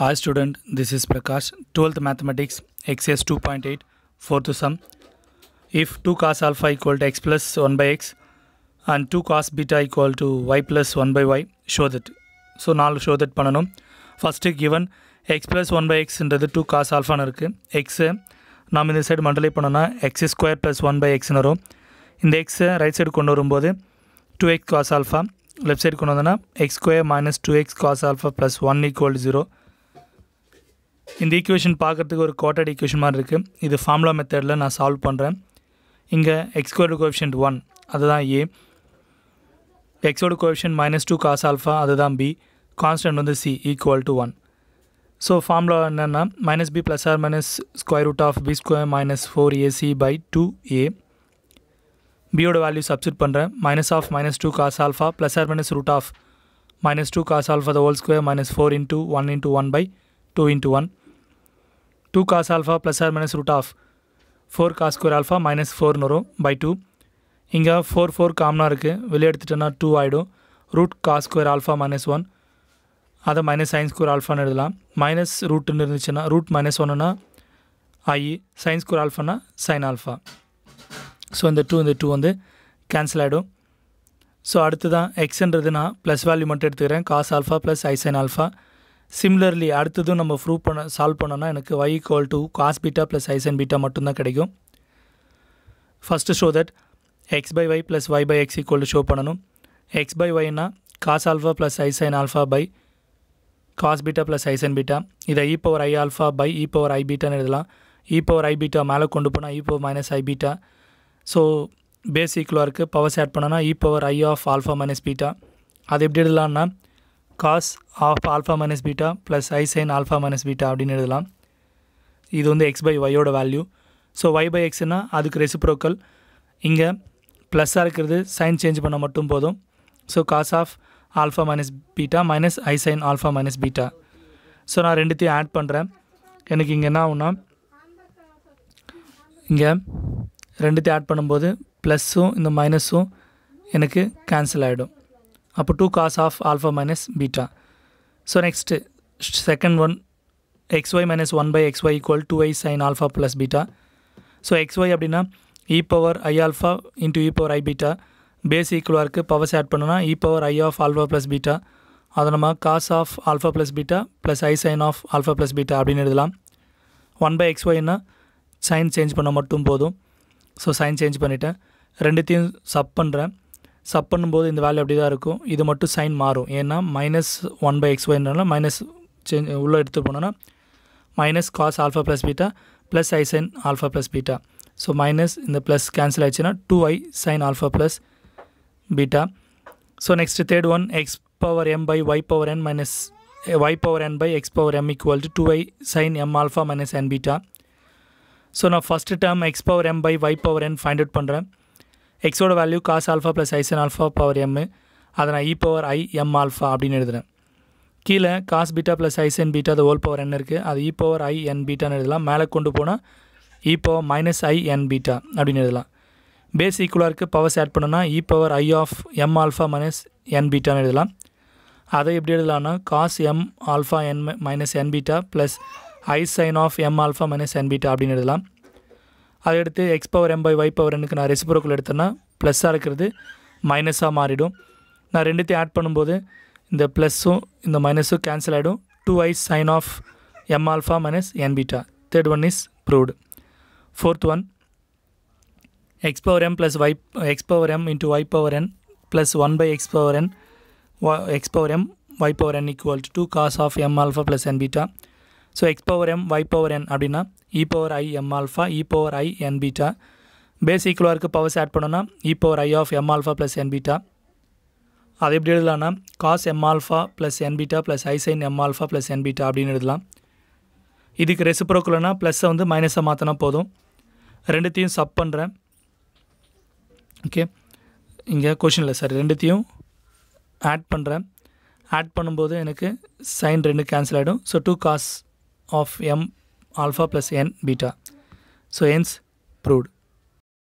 Hi student, this is Prakash, 12th Mathematics, XS 2.8, 4th sum. If 2 cos alpha equal to x plus 1 by x and 2 cos beta equal to y plus 1 by y, show that. So நாலு show that பண்ணணும் first given x plus one by எக்ஸ்ன்றது two cos ஆல்ஃபான்னு இருக்குது x நாம் இந்த side மண்டலே பண்ணோன்னா x square plus one by எக்ஸ்னு வரும் இந்த எக்ஸை ரைட் சைடு கொண்டு வரும்போது two x cos alpha left side கொண்டு வந்தோன்னா x square minus two x cos alpha plus one equal zero இந்த ஈக்குவேஷன் பார்க்குறதுக்கு ஒரு குவாட்டர்ட் ஈக்குவேஷன் மாதிரி இருக்குது இது ஃபார்முலா மெத்தடில் நான் சால்வ் பண்ணுறேன் இங்கே எக்ஸ்கோடு கோஎஃபிஷியன்ட் ஒன் அதுதான் ஏ எக்ஸோடு coefficient minus two cos alpha அதுதான் பி கான்ஸ்டன்ட் வந்து C equal to one so formula என்னென்னா minus B plus or minus square root of B square minus four AC by two A பியோட value substitute பண்ணுறேன் minus of minus two cos alpha plus or minus root of minus two cos alpha the whole square minus four into one into one by two into one two cos alpha plus or minus root of four cos square alpha minus ஃபோர்னு வரும் by two இங்கே four four காமனாக இருக்குது வெளியே எடுத்துட்டோன்னா two ஆகிடும் root cos square alpha minus one அதை minus sine square ஆல்ஃபான்னு எழுதலாம் மைனஸ் ரூட்டுன்னு இருந்துச்சுன்னா ரூட் மைனஸ் ஒன்றுனா ஐ சைன் ஸ்கொயர் ஆல்ஃபான்னா சைன் ஆல்ஃபா ஸோ இந்த டூ இந்த டூ வந்து கேன்சல் ஆகிடும் ஸோ அடுத்து தான் எக்ஸ்ன்றதுனா ப்ளஸ் வேல்யூ மட்டும் எடுத்துக்கிறேன் cos alpha plus i sine alpha similarly அடுத்ததும் நம்ம ப்ரூவ் பண்ண சால்வ் பண்ணோன்னா எனக்கு y equal to cos beta plus i sine beta மட்டும்தான் கிடைக்கும் first show that x by y plus y by x equal show பண்ணணும் எக்ஸ் பை ஒய்னா cos alpha plus i sine alpha by cos beta plus i sine beta இதை e power i alpha by e power i பீட்டான்னு எழுதலாம் e power i beta மேலே கொண்டு போனால் e power minus i beta so base ஈக்குவலாக இருக்குது powers add பண்ணோன்னா e power i of alpha minus beta அது எப்படி எழுதலான்னா cos of alpha minus beta plus i sine alpha minus beta அப்படின்னு எழுதலாம் இது வந்து எக்ஸ் பை ஒயோட வேல்யூ ஸோ ஒய் பை எக்ஸ்னால் அதுக்கு ரெசிப்ரோக்கல் இங்கே ப்ளஸ்ஸாக இருக்கிறது சைன் சேஞ்ச் பண்ண மட்டும் போதும் so cos of alpha minus beta minus i sine alpha minus beta so நான் ரெண்டுத்தையும் ஆட் பண்ணுறேன் எனக்கு இங்கே என்ன ஆகுனா இங்கே ரெண்டுத்தையும் ஆட் பண்ணும்போது ப்ளஸ்ஸும் இந்த மைனஸும் எனக்கு கேன்சல் ஆகிடும் அப்போ two cos of alpha minus beta so next second one x y minus one by x y equal two i sine alpha plus beta so x y அப்படின்னா e power i alpha into e power i beta base ஈக்குவலாக இருக்குது powers add பண்ணோன்னா e power i of alpha plus beta அதை நம்ம cos of alpha plus beta plus i sine of alpha plus beta அப்படின்னு எழுதலாம் one by x ஒய்னா sign change பண்ண மட்டும் போதும் ஸோ சைன் சேஞ்ச் பண்ணிவிட்டேன் ரெண்டுத்தையும் சப் பண்ணுறேன் சப் பண்ணும்போது இந்த வேல்யூ அப்படி தான் இருக்கும் இது மட்டும் சைன் மாறும் ஏன்னா மைனஸ் ஒன் பை எக்ஸ் ஒய்னால மைனஸ் சேஞ்ச் உள்ளே எடுத்து போனோன்னா minus cos alpha plus beta plus i sine alpha plus beta so minus இந்த ப்ளஸ் கேன்சல் ஆயிடுச்சுன்னா two i sine alpha plus beta so next third one x power m by y power n minus y power n by x power m equal to two i sine m alpha minus n beta so நான் first term X power m by y power n find out பண்ணுறேன் எக்ஸோட value cos alpha plus i sine alpha power m அதை நான் e power i m alpha அப்படின்னு எழுதுகிறேன் கீழே cos beta plus i sine beta அது whole power என்ன இருக்குது அது இ பவர் ஐ என் பீட்டான்னு எழுதலாம் மேலே கொண்டு போனால் e power minus i n beta அப்படின்னு எழுதலாம் பேஸ் ஈக்குவலாக இருக்குது பவர்ஸ் ஆட் பண்ணோன்னா e power i of m alpha minus n பீட்டான்னு எழுதலாம் அதை எப்படி எழுதலாம்னா cos m alpha n minus n beta plus i sine of m alpha minus n beta அப்படின்னு எழுதலாம் அதை எடுத்து x power m by y power எனக்கு நான் ரெசிப்ரோக்கல் எடுத்தேன்னா ப்ளஸ்ஸாக இருக்கிறது மைனஸாக மாறிடும் நான் ரெண்டுத்தையும் ஆட் பண்ணும்போது இந்த ப்ளஸ்ஸும் இந்த மைனஸும் கேன்சல் ஆகிடும் two i sine of m alpha minus n beta third one is proved fourth one x power m plus y x power m into y power n plus one by x power n x power m y power n equal to two cos of m alpha plus n beta so x power m y power n அப்படின்னா e power i m alpha e power i n beta base இருக்க powers add பண்ணோன்னா e power i of m alpha plus n beta அது எப்படி எழுதலாம்னா cos m alpha plus n beta plus i sine m alpha plus n beta அப்படின்னு எழுதலாம் இதுக்கு ரெசிப்ரோக்குலனா ப்ளஸ்ஸை வந்து மைனஸை மாற்றினா போதும் ரெண்டுத்தையும் சப் பண்ணுறேன் ஓகே இங்கே கொஷின் இல்லை சார் ரெண்டுத்தையும் ஆட் பண்ணுறேன் ஆட் பண்ணும்போது எனக்கு சைன் ரெண்டு கேன்சல் ஆகிடும் so two cos of m alpha plus n beta. So hence proved.